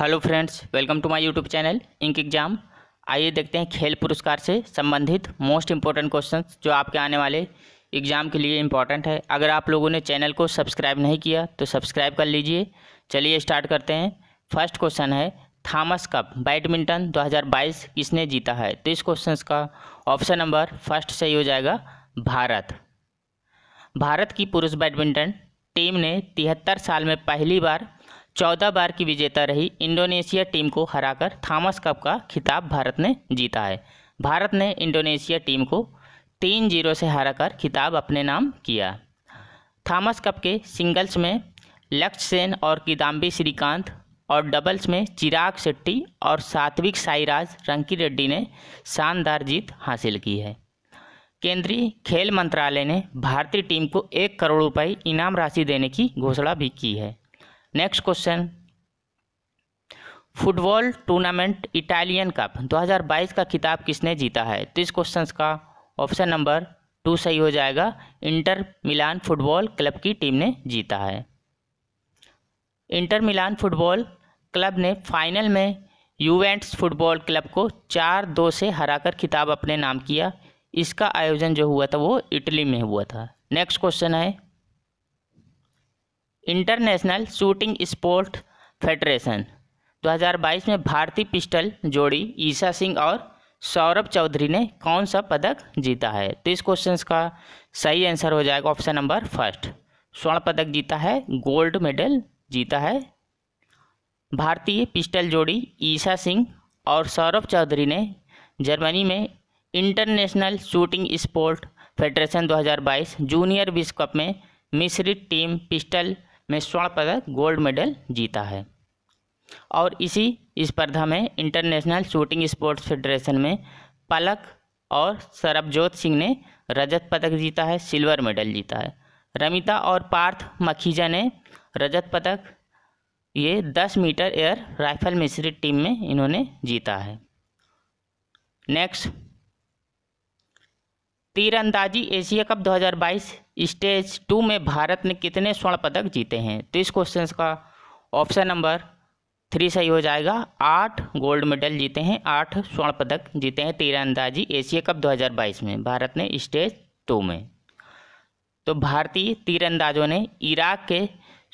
hello friends welcome to my YouTube channel ink exam आइए देखते हैं खेल पुरस्कार से संबंधित मोस्ट इंपॉर्टेंट क्वेश्चंस जो आपके आने वाले एग्ज़ाम के लिए इम्पॉर्टेंट है अगर आप लोगों ने चैनल को सब्सक्राइब नहीं किया तो सब्सक्राइब कर लीजिए चलिए स्टार्ट करते हैं फर्स्ट क्वेश्चन है थामस कप बैडमिंटन दो किसने जीता है तो इस क्वेश्चन का ऑप्शन नंबर फर्स्ट सही हो जाएगा भारत भारत की पुरुष बैडमिंटन टीम ने तिहत्तर साल में पहली बार चौदह बार की विजेता रही इंडोनेशिया टीम को हराकर थॉमस कप का खिताब भारत ने जीता है भारत ने इंडोनेशिया टीम को तीन जीरो से हराकर खिताब अपने नाम किया थॉमस कप के सिंगल्स में लक्ष्य सेन और किदाम्बी श्रीकांत और डबल्स में चिराग शेट्टी और सात्विक साईराज रंकी रेड्डी ने शानदार जीत हासिल की है केंद्रीय खेल मंत्रालय ने भारतीय टीम को एक करोड़ रुपए इनाम राशि देने की घोषणा भी की है next question football tournament Italian Cup 2022 का खिताब किसने जीता है तो इस क्वेश्चन का ऑप्शन नंबर टू सही हो जाएगा इंटर मिलान फुटबॉल क्लब की टीम ने जीता है इंटर मिलान फुटबॉल क्लब ने फाइनल में यूवेंट्स फुटबॉल क्लब को चार दो से हराकर खिताब अपने नाम किया इसका आयोजन जो हुआ था वो इटली में हुआ था नेक्स्ट क्वेश्चन है इंटरनेशनल शूटिंग स्पोर्ट फेडरेशन 2022 में भारतीय पिस्टल जोड़ी ईशा सिंह और सौरभ चौधरी ने कौन सा पदक जीता है तो इस क्वेश्चन का सही आंसर हो जाएगा ऑप्शन नंबर फर्स्ट स्वर्ण पदक जीता है गोल्ड मेडल जीता है भारतीय पिस्टल जोड़ी ईशा सिंह और सौरभ चौधरी ने जर्मनी में international shooting sport federation 2022 junior विश्व कप में मिश्रित टीम पिस्टल में स्वर्ण पदक गोल्ड मेडल जीता है और इसी स्पर्धा इस में इंटरनेशनल शूटिंग स्पोर्ट्स फेडरेशन में पलक और सरबजोत सिंह ने रजत पदक जीता है सिल्वर मेडल जीता है रमिता और पार्थ मखीजा ने रजत पदक ये 10 मीटर एयर राइफल मिश्रित टीम में इन्होंने जीता है नेक्स्ट तीरंदाजी एशिया कप स्टेज टू में भारत ने कितने स्वर्ण पदक जीते हैं तो इस क्वेश्चन का ऑप्शन नंबर थ्री सही हो जाएगा आठ गोल्ड मेडल जीते हैं आठ स्वर्ण पदक जीते हैं तेरह अंदाजी एशिया कप 2022 में भारत ने स्टेज टू में तो भारतीय तीरंदाजों ने इराक के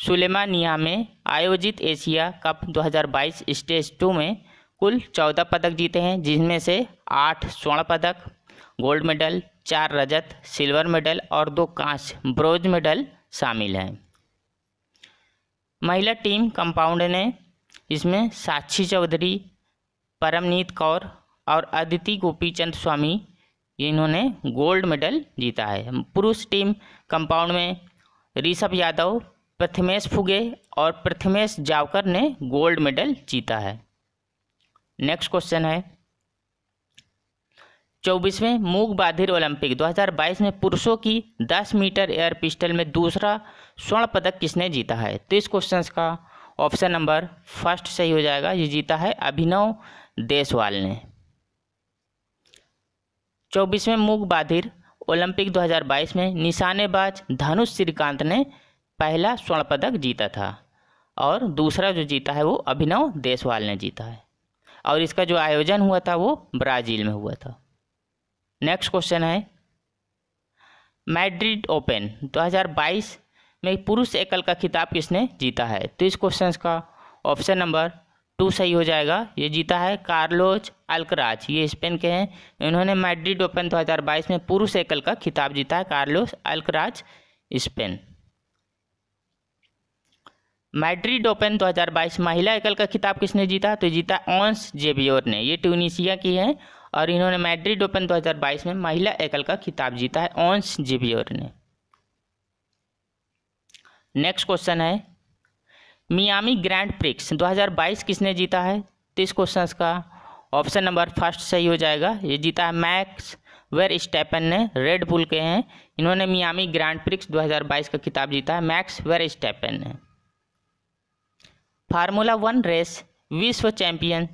सुलेमानिया में आयोजित एशिया कप 2022 स्टेज टू में कुल चौदह पदक जीते हैं जिनमें से आठ स्वर्ण पदक गोल्ड मेडल चार रजत सिल्वर मेडल और दो कांस्य ब्रॉन्ज मेडल शामिल हैं महिला टीम कंपाउंड ने इसमें साक्षी चौधरी परमनीत कौर और अदिति गोपी चंद स्वामी इन्होंने गोल्ड मेडल जीता है पुरुष टीम कंपाउंड में ऋषभ यादव प्रथमेश फुगे और प्रथमेश जावकर ने गोल्ड मेडल जीता है नेक्स्ट क्वेश्चन है चौबीसवें मूग बाधिर ओलंपिक 2022 में पुरुषों की 10 मीटर एयर पिस्टल में दूसरा स्वर्ण पदक किसने जीता है तो इस क्वेश्चन का ऑप्शन नंबर फर्स्ट सही हो जाएगा ये जीता है अभिनव देशवाल ने चौबीसवें मूग बाधिर ओलंपिक 2022 में निशानेबाज धनुष श्रीकांत ने पहला स्वर्ण पदक जीता था और दूसरा जो जीता है वो अभिनव देशवाल ने जीता है और इसका जो आयोजन हुआ था वो ब्राज़ील में हुआ था नेक्स्ट क्वेश्चन है मैड्रिड ओपन 2022 में पुरुष एकल का खिताब किसने जीता है तो इस क्वेश्चन का ऑप्शन नंबर टू सही हो जाएगा ये जीता है कार्लोज अल्कराज ये स्पेन के हैं इन्होंने मैड्रिड ओपन 2022 में पुरुष एकल का खिताब जीता है Carlos Alcaraz Spain Madrid open 2022 महिला एकल का खिताब किसने जीता तो जीता ऑन्स जेबियोर ने ये ट्यूनिशिया की है और इन्होंने मैड्रिड ओपन 2022 में महिला एकल का खिताब जीता है ऑन्स जिबियोर ने नेक्स्ट क्वेश्चन है मियामी ग्रैंड प्रिक्स 2022 किसने जीता है तो इस क्वेश्चन का ऑप्शन नंबर फर्स्ट सही हो जाएगा ये जीता है मैक्स वेर स्टेपन ने रेड बुल के हैं इन्होंने मियामी ग्रैंड प्रिक्स 2022 का खिताब जीता है मैक्स वेर स्टेपन ने फार्मूला वन रेस विश्व चैंपियन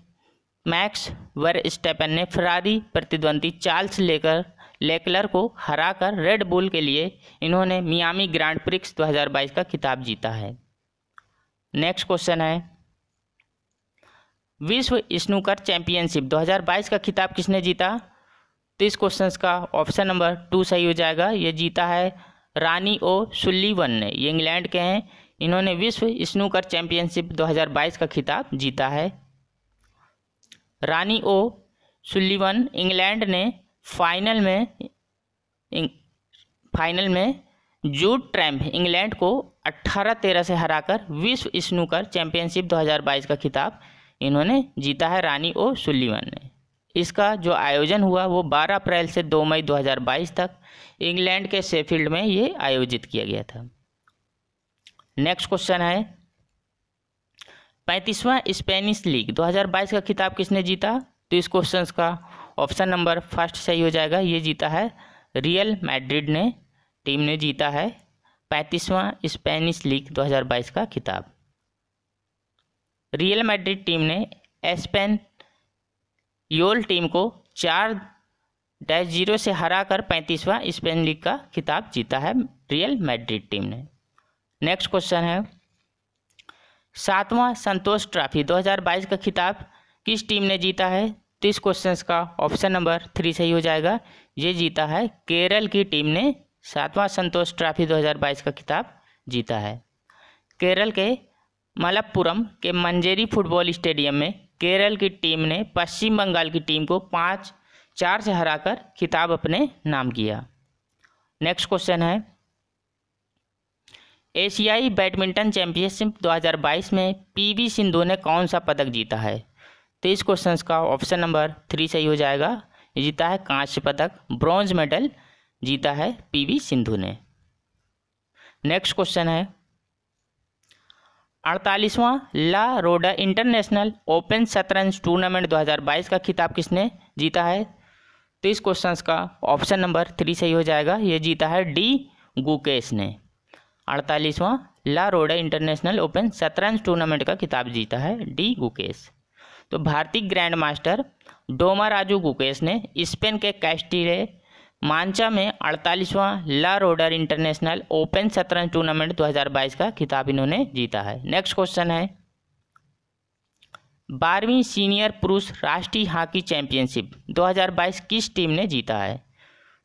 मैक्स वर स्टेपन ने फरारी प्रतिद्वंदी चार्ल्स लेकर लेकलर को हराकर रेड बुल के लिए इन्होंने मियामी ग्रांड प्रिक्स 2022 का खिताब जीता है नेक्स्ट क्वेश्चन है विश्व स्नूकर चैंपियनशिप 2022 का खिताब किसने जीता तो इस क्वेश्चन का ऑप्शन नंबर टू सही हो जाएगा ये जीता है रानी ओ सुल्लीवन ने ये इंग्लैंड के हैं इन्होंने विश्व स्नूकर चैंपियनशिप 2022 का खिताब जीता है रानी ओ सुल्लिवन इंग्लैंड ने फाइनल में फाइनल में जूट ट्रैम्प इंग्लैंड को 18-13 से हराकर विश्व स्नूकर चैंपियनशिप 2022 का खिताब इन्होंने जीता है रानी ओ सुल्लिवन ने इसका जो आयोजन हुआ वो 12 अप्रैल से 2 मई 2022 तक इंग्लैंड के शेफील्ड में ये आयोजित किया गया था नेक्स्ट क्वेश्चन है पैंतीसवां स्पेनिश लीग 2022 का खिताब किसने जीता तो इस क्वेश्चन का ऑप्शन नंबर फर्स्ट सही हो जाएगा ये जीता है रियल मैड्रिड ने टीम ने जीता है पैंतीसवां स्पेनिश लीग 2022 का खिताब रियल मैड्रिड टीम ने एस्पेन योल टीम को चार डैश जीरो से हरा कर पैंतीसवां स्पेन लीग का खिताब जीता है रियल मैड्रिड टीम ने नेक्स्ट क्वेश्चन है सातवां संतोष ट्रॉफी 2022 का खिताब किस टीम ने जीता है तो इस क्वेश्चन का ऑप्शन नंबर थ्री सही हो जाएगा ये जीता है केरल की टीम ने सातवां संतोष ट्रॉफी 2022 का खिताब जीता है केरल के मलप्पुरम के मंजेरी फुटबॉल स्टेडियम में केरल की टीम ने पश्चिम बंगाल की टीम को पाँच चार से हराकर खिताब अपने नाम किया नेक्स्ट क्वेश्चन है एशियाई बैडमिंटन चैंपियनशिप 2022 में पीवी सिंधु ने कौन सा पदक जीता है तो इस क्वेश्चन का ऑप्शन नंबर थ्री सही हो जाएगा जीता है कांस्य पदक ब्रॉन्ज मेडल जीता है पीवी सिंधु ने नेक्स्ट क्वेश्चन है अड़तालीसवां ला रोडा इंटरनेशनल ओपन शतरंज टूर्नामेंट 2022 का खिताब किसने जीता है तो इस क्वेश्चन का ऑप्शन नंबर थ्री सही हो जाएगा ये जीता है डी गुकेश ने अड़तालीसवां ला रोडा इंटरनेशनल ओपन शतरंज टूर्नामेंट का खिताब जीता है डी गुकेश तो भारतीय grand master Dommaraju Gukesh ने स्पेन के कैस्टीरे मांचा में अड़तालीसवां ला रोडर इंटरनेशनल ओपन शतरंज टूर्नामेंट 2022 का खिताब इन्होंने जीता है नेक्स्ट क्वेश्चन है बारहवीं सीनियर पुरुष राष्ट्रीय हॉकी चैंपियनशिप 2022 किस टीम ने जीता है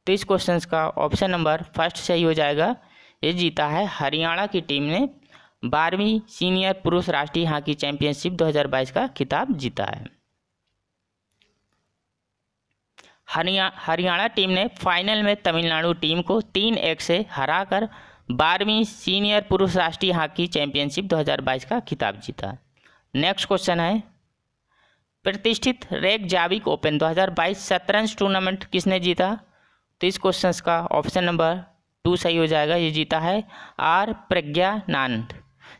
तो इस क्वेश्चन का ऑप्शन नंबर फर्स्ट सही हो जाएगा ये जीता है हरियाणा की टीम ने बारहवीं सीनियर पुरुष राष्ट्रीय हॉकी चैंपियनशिप 2022 का खिताब जीता है हरिया हरियाणा टीम ने फाइनल में तमिलनाडु टीम को तीन एक से हराकर बारहवीं सीनियर पुरुष राष्ट्रीय हॉकी चैंपियनशिप 2022 का खिताब जीता नेक्स्ट क्वेश्चन है प्रतिष्ठित रेग जाविक ओपन 2022 शतरंज टूर्नामेंट किसने जीता तो इस क्वेश्चन का ऑप्शन नंबर टू सही हो जाएगा ये जीता है आर प्रज्ञानंद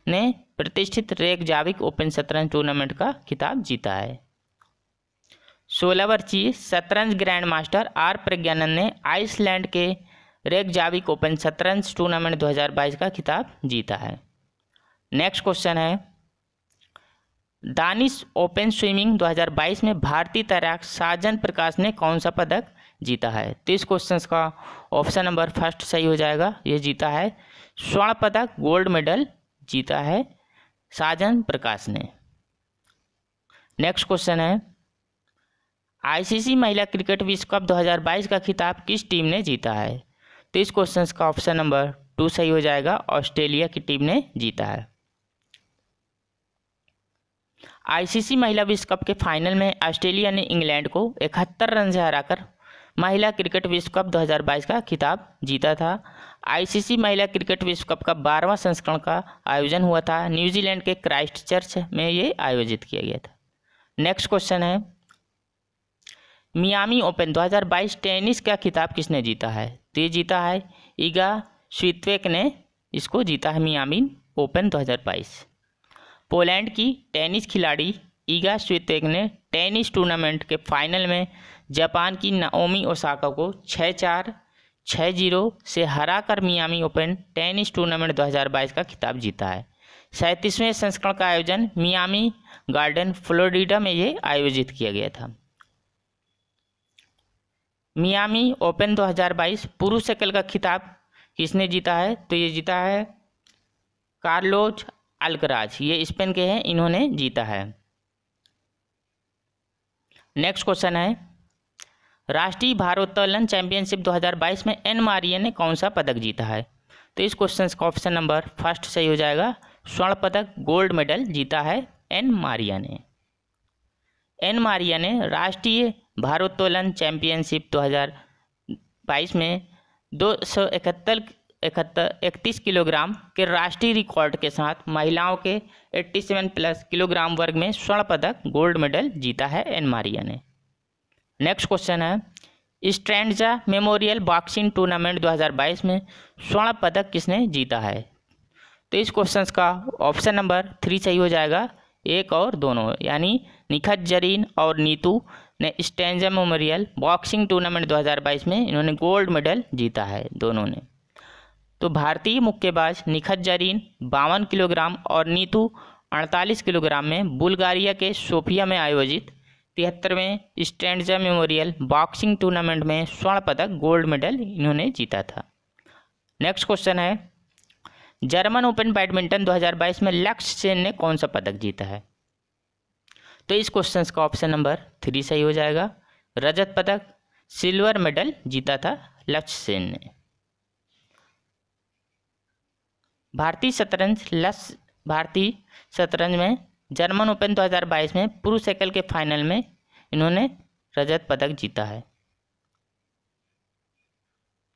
ने प्रतिष्ठित रेग जाविक ओपन शतरंज टूर्नामेंट का खिताब जीता है सोलह वर्षीय शतरंज ग्रैंड मास्टर आर प्रज्ञानंद ने आइसलैंड के रेग जाविक ओपन शतरंज टूर्नामेंट 2022 का खिताब जीता है नेक्स्ट क्वेश्चन है दानिश ओपन स्विमिंग 2022 में भारतीय तैराक साजन प्रकाश ने कौन सा पदक जीता है तो इस क्वेश्चन का ऑप्शन नंबर फर्स्ट सही हो जाएगा ये जीता है स्वर्ण पदक गोल्ड मेडल जीता है साजन प्रकाश ने नेक्स्ट क्वेश्चन है आईसीसी महिला क्रिकेट विश्व कप 2022 का खिताब किस टीम ने जीता है तो इस क्वेश्चन का ऑप्शन नंबर टू सही हो जाएगा ऑस्ट्रेलिया की टीम ने जीता है आईसीसी महिला विश्व कप के फाइनल में ऑस्ट्रेलिया ने इंग्लैंड को इकहत्तर रन से हराकर महिला क्रिकेट विश्व कप 2022 का खिताब जीता था आईसीसी महिला क्रिकेट विश्व कप का बारहवां संस्करण का आयोजन हुआ था न्यूजीलैंड के क्राइस्ट चर्च में ये आयोजित किया गया था नेक्स्ट क्वेश्चन है मियामी ओपन 2022 टेनिस का खिताब किसने जीता है तो ये जीता है ईगा स्वीतवेक ने इसको जीता है मियामी ओपन 2022 पोलैंड की टेनिस खिलाड़ी ईगा श्वितेक ने टेनिस टूर्नामेंट के फाइनल में जापान की नाओमी ओसाका को छः चार छः जीरो से हराकर मियामी ओपन टेनिस टूर्नामेंट 2022 का खिताब जीता है सैंतीसवें संस्करण का आयोजन मियामी गार्डन फ्लोरिडा में ये आयोजित किया गया था मियामी ओपन 2022 पुरुष एकल का खिताब किसने जीता है तो ये जीता है कार्लोज अल्कराज ये स्पेन के हैं इन्होंने जीता है नेक्स्ट क्वेश्चन है राष्ट्रीय भारोत्तोलन चैंपियनशिप 2022 में एन मारिया ने कौन सा पदक जीता है तो इस क्वेश्चन का ऑप्शन नंबर फर्स्ट सही हो जाएगा स्वर्ण पदक गोल्ड मेडल जीता है एन मारिया ने एन मारिया ने राष्ट्रीय भारोत्तोलन चैंपियनशिप 2022 में दो सौ इकहत्तर इकहत्तर इकतीस किलोग्राम के राष्ट्रीय रिकॉर्ड के साथ महिलाओं के 87 प्लस किलोग्राम वर्ग में स्वर्ण पदक गोल्ड मेडल जीता है एन मारिया ने नेक्स्ट क्वेश्चन है स्ट्रेंडजा मेमोरियल बॉक्सिंग टूर्नामेंट 2022 में स्वर्ण पदक किसने जीता है तो इस क्वेश्चन का ऑप्शन नंबर थ्री सही हो जाएगा एक और दोनों यानी निखत जरीन और नीतू ने स्टेंजा मेमोरियल बॉक्सिंग टूर्नामेंट 2022 में इन्होंने गोल्ड मेडल जीता है दोनों ने तो भारतीय मुक्केबाज निखत जरीन बावन किलोग्राम और नीतू अड़तालीस किलोग्राम में बुल्गारिया के सोफिया में आयोजित तिहत्तरवें स्टैंडजा मेमोरियल बॉक्सिंग टूर्नामेंट में स्वर्ण पदक गोल्ड मेडल इन्होंने जीता था नेक्स्ट क्वेश्चन है जर्मन ओपन बैडमिंटन 2022 में लक्ष्य सेन ने कौन सा पदक जीता है तो इस क्वेश्चन का ऑप्शन नंबर थ्री सही हो जाएगा रजत पदक सिल्वर मेडल जीता था लक्ष्य सेन ने भारतीय शतरंज लस भारतीय शतरंज में जर्मन ओपन 2022 में पुरुष एकल के फाइनल में इन्होंने रजत पदक जीता है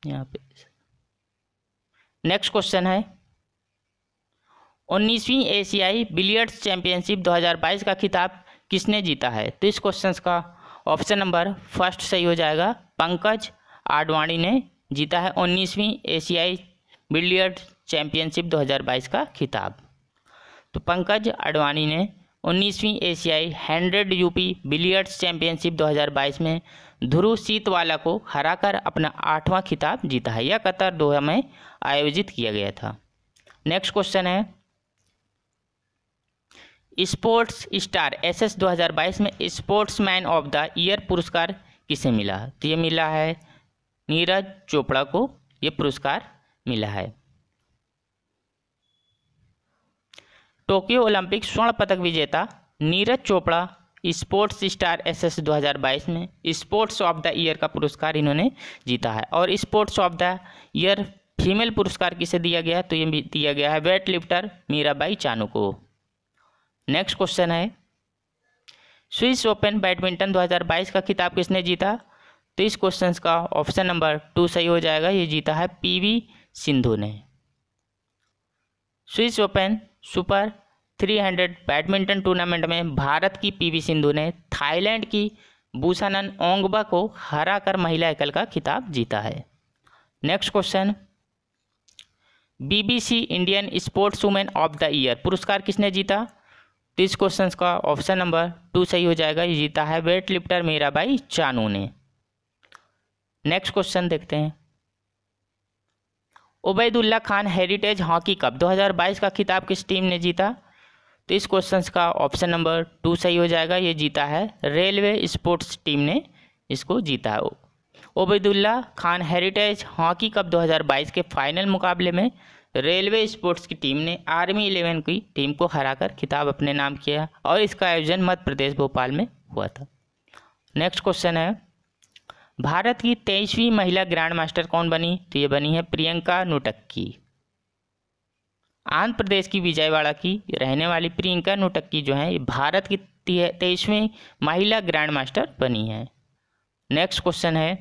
यहाँ पे नेक्स्ट क्वेश्चन है उन्नीसवीं एशियाई बिलियर्ड्स चैंपियनशिप 2022 का खिताब किसने जीता है तो इस क्वेश्चन का ऑप्शन नंबर फर्स्ट सही हो जाएगा पंकज आडवाणी ने जीता है उन्नीसवीं एशियाई बिलियर्ड्स चैंपियनशिप 2022 का खिताब तो पंकज अडवाणी ने 19वीं एशियाई हंड्रेड यूपी बिलियर्ड्स चैंपियनशिप 2022 में ध्रुव सीतवाला को हराकर अपना आठवां खिताब जीता है यह कतर दोहा में आयोजित किया गया था नेक्स्ट क्वेश्चन है स्पोर्ट्स स्टार एसएस 2022 में स्पोर्ट्समैन ऑफ द ईयर पुरस्कार किसे मिला तो ये मिला है नीरज चोपड़ा को ये पुरस्कार मिला है टोक्यो ओलंपिक स्वर्ण पदक विजेता Neeraj Chopra sports star S S में स्पोर्ट्स ऑफ द ईयर का पुरस्कार इन्होंने जीता है और sports of the year female पुरस्कार किसे दिया गया तो ये दिया गया है वेट लिफ्टर मीराबाई चानू को नेक्स्ट क्वेश्चन है स्विस ओपन बैडमिंटन 2022 का खिताब किसने जीता तो इस क्वेश्चन का ऑप्शन नंबर टू सही हो जाएगा ये जीता है पीवी सिंधु ने Swiss open super 300 badminton tournament में भारत की पीवी सिंधु ने थाईलैंड की बूसानन ओंगबा को हराकर महिला एकल का खिताब जीता है next question BBC Indian sports women of the year पुरस्कार किसने जीता तो इस क्वेश्चन का ऑप्शन नंबर टू सही हो जाएगा ये जीता है वेट लिफ्टर मीराबाई चानू ने नेक्स्ट क्वेश्चन देखते हैं Ubaidullah Khan heritage hockey cup 2022 का खिताब किस टीम ने जीता तो इस क्वेश्चन का ऑप्शन नंबर टू सही हो जाएगा ये जीता है रेलवे स्पोर्ट्स टीम ने इसको जीता है Obaidullah Khan heritage hockey cup 2022 के फाइनल मुकाबले में रेलवे स्पोर्ट्स की टीम ने आर्मी इलेवन की टीम को हराकर खिताब अपने नाम किया और इसका आयोजन मध्य प्रदेश भोपाल में हुआ था नेक्स्ट क्वेश्चन है भारत की तेईसवीं महिला ग्रैंड मास्टर कौन बनी तो ये बनी है प्रियंका नुटक्की आंध्र प्रदेश की विजयवाड़ा की रहने वाली प्रियंका नुटक्की जो है ये भारत की तेईसवीं महिला ग्रैंड मास्टर बनी है नेक्स्ट क्वेश्चन है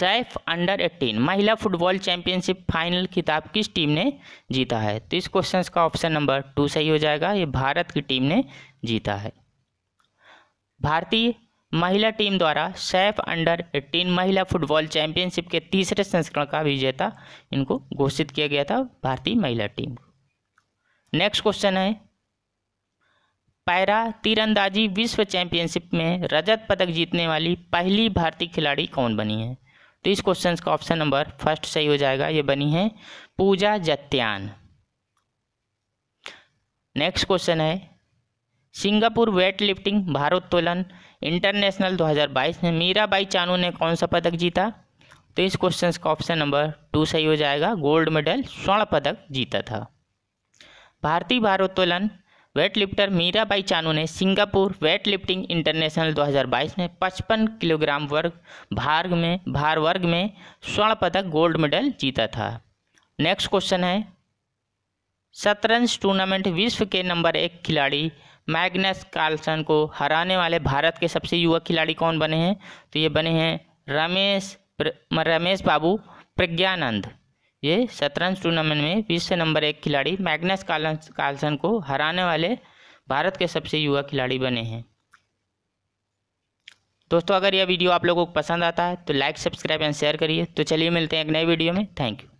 सैफ अंडर 18 महिला फुटबॉल चैंपियनशिप फाइनल खिताब किस टीम ने जीता है तो इस क्वेश्चन का ऑप्शन नंबर टू सही हो जाएगा ये भारत की टीम ने जीता है भारतीय महिला टीम द्वारा सैफ अंडर 18 महिला फुटबॉल चैंपियनशिप के तीसरे संस्करण का विजेता इनको घोषित किया गया था भारतीय महिला टीम नेक्स्ट क्वेश्चन है पैरा तीरंदाजी विश्व चैंपियनशिप में रजत पदक जीतने वाली पहली भारतीय खिलाड़ी कौन बनी है तो इस क्वेश्चन का ऑप्शन नंबर फर्स्ट सही हो जाएगा ये बनी है पूजा जत्यान नेक्स्ट क्वेश्चन है सिंगापुर वेट लिफ्टिंग भारोत्तोलन इंटरनेशनल 2022 में मीराबाई चानू ने कौन सा पदक जीता तो इस क्वेश्चन का ऑप्शन नंबर टू सही हो जाएगा गोल्ड मेडल स्वर्ण पदक जीता था भारतीय भारोत्तोलन वेट लिफ्टर मीराबाई चानू ने सिंगापुर वेट लिफ्टिंग इंटरनेशनल 2022 में 55 किलोग्राम वर्ग भार में भार वर्ग में स्वर्ण पदक गोल्ड मेडल जीता था नेक्स्ट क्वेश्चन है शतरंज टूर्नामेंट विश्व के नंबर एक खिलाड़ी मैग्नस कार्लसन को हराने वाले भारत के सबसे युवा खिलाड़ी कौन बने हैं तो ये बने हैं रमेश रमेश बाबू प्रज्ञानंद ये शतरंज टूर्नामेंट में विश्व नंबर एक खिलाड़ी मैग्नस कार्लसन को हराने वाले भारत के सबसे युवा खिलाड़ी बने हैं दोस्तों अगर यह वीडियो आप लोगों को पसंद आता है तो लाइक सब्सक्राइब एंड शेयर करिए तो चलिए मिलते हैं एक नए वीडियो में थैंक यू